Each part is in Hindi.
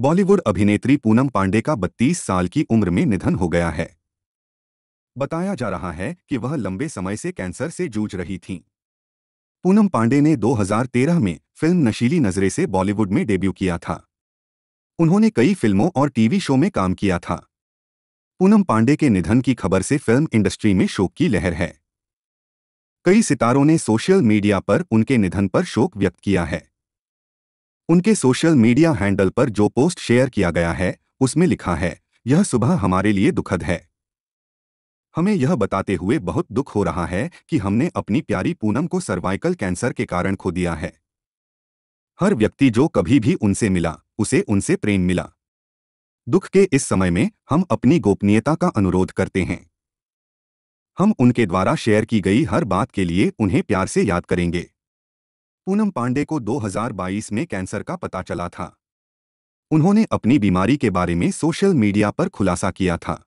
बॉलीवुड अभिनेत्री पूनम पांडे का 32 साल की उम्र में निधन हो गया है बताया जा रहा है कि वह लंबे समय से कैंसर से जूझ रही थीं। पूनम पांडे ने 2013 में फिल्म नशीली नजरे से बॉलीवुड में डेब्यू किया था उन्होंने कई फिल्मों और टीवी शो में काम किया था पूनम पांडे के निधन की खबर से फिल्म इंडस्ट्री में शोक की लहर है कई सितारों ने सोशल मीडिया पर उनके निधन पर शोक व्यक्त किया है उनके सोशल मीडिया हैंडल पर जो पोस्ट शेयर किया गया है उसमें लिखा है यह सुबह हमारे लिए दुखद है हमें यह बताते हुए बहुत दुख हो रहा है कि हमने अपनी प्यारी पूनम को सर्वाइकल कैंसर के कारण खो दिया है हर व्यक्ति जो कभी भी उनसे मिला उसे उनसे प्रेम मिला दुख के इस समय में हम अपनी गोपनीयता का अनुरोध करते हैं हम उनके द्वारा शेयर की गई हर बात के लिए उन्हें प्यार से याद करेंगे पूनम पांडे को 2022 में कैंसर का पता चला था उन्होंने अपनी बीमारी के बारे में सोशल मीडिया पर खुलासा किया था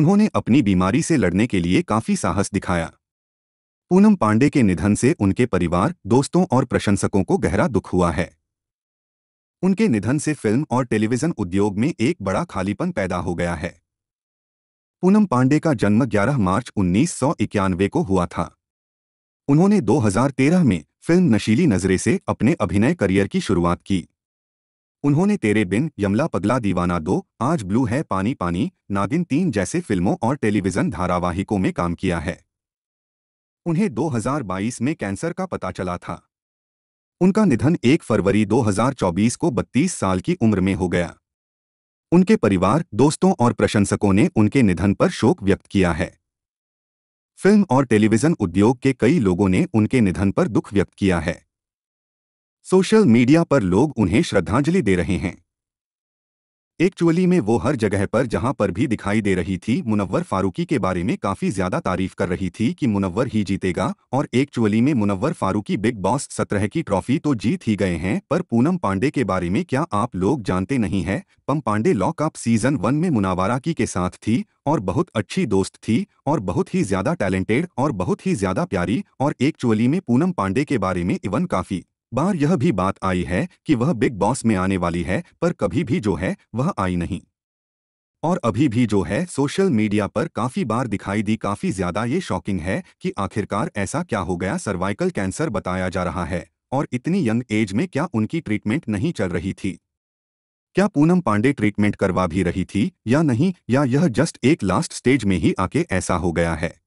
उन्होंने अपनी बीमारी से लड़ने के लिए काफी साहस दिखाया पूनम पांडे के निधन से उनके परिवार दोस्तों और प्रशंसकों को गहरा दुख हुआ है उनके निधन से फिल्म और टेलीविजन उद्योग में एक बड़ा खालीपन पैदा हो गया है पूनम पांडे का जन्म 11 मार्च उन्नीस को हुआ था उन्होंने 2013 में फिल्म नशीली नजरे से अपने अभिनय करियर की शुरुआत की उन्होंने तेरे बिन यमला पगला दीवाना दो आज ब्लू है पानी पानी नागिन तीन जैसे फिल्मों और टेलीविजन धारावाहिकों में काम किया है उन्हें 2022 में कैंसर का पता चला था उनका निधन 1 फरवरी 2024 को 32 साल की उम्र में हो गया उनके परिवार दोस्तों और प्रशंसकों ने उनके निधन पर शोक व्यक्त किया है फिल्म और टेलीविजन उद्योग के कई लोगों ने उनके निधन पर दुख व्यक्त किया है सोशल मीडिया पर लोग उन्हें श्रद्धांजलि दे रहे हैं एक चुअली में वो हर जगह पर जहां पर भी दिखाई दे रही थी मुनव्वर फारूकी के बारे में काफी ज्यादा तारीफ कर रही थी कि मुनव्वर ही जीतेगा और एक चुअली में मुनव्वर फारूकी बिग बॉस सत्रह की ट्रॉफी तो जीत ही गए हैं पर पूनम पांडे के बारे में क्या आप लोग जानते नहीं हैं पम पांडे लॉकअप सीजन वन में मुनावारा की के साथ थी और बहुत अच्छी दोस्त थी और बहुत ही ज्यादा टैलेंटेड और बहुत ही ज्यादा प्यारी और एक चुअली में पूनम पांडे के बारे में इवन काफी बार यह भी बात आई है कि वह बिग बॉस में आने वाली है पर कभी भी जो है वह आई नहीं और अभी भी जो है सोशल मीडिया पर काफ़ी बार दिखाई दी काफ़ी ज़्यादा ये शॉकिंग है कि आखिरकार ऐसा क्या हो गया सर्वाइकल कैंसर बताया जा रहा है और इतनी यंग एज में क्या उनकी ट्रीटमेंट नहीं चल रही थी क्या पूनम पांडे ट्रीटमेंट करवा भी रही थी या नहीं या यह जस्ट एक लास्ट स्टेज में ही आके ऐसा हो गया है